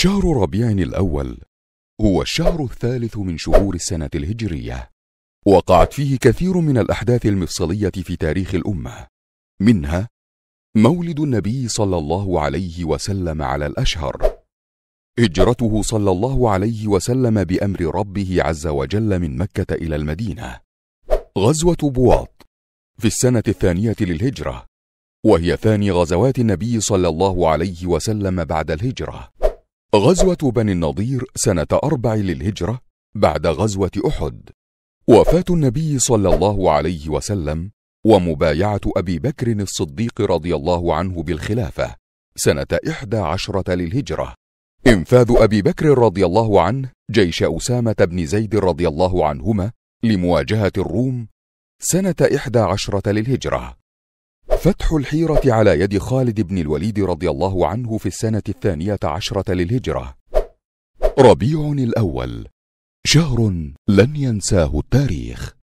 شهر ربيع الأول هو الشهر الثالث من شهور السنة الهجرية وقعت فيه كثير من الأحداث المفصلية في تاريخ الأمة منها مولد النبي صلى الله عليه وسلم على الأشهر هجرته صلى الله عليه وسلم بأمر ربه عز وجل من مكة إلى المدينة غزوة بواط في السنة الثانية للهجرة وهي ثاني غزوات النبي صلى الله عليه وسلم بعد الهجرة غزوة بني النضير سنة أربع للهجرة بعد غزوة أحد وفاة النبي صلى الله عليه وسلم ومبايعة أبي بكر الصديق رضي الله عنه بالخلافة سنة إحدى عشرة للهجرة انفاذ أبي بكر رضي الله عنه جيش أسامة بن زيد رضي الله عنهما لمواجهة الروم سنة إحدى عشرة للهجرة فتح الحيرة على يد خالد بن الوليد رضي الله عنه في السنة الثانية عشرة للهجرة ربيع الأول شهر لن ينساه التاريخ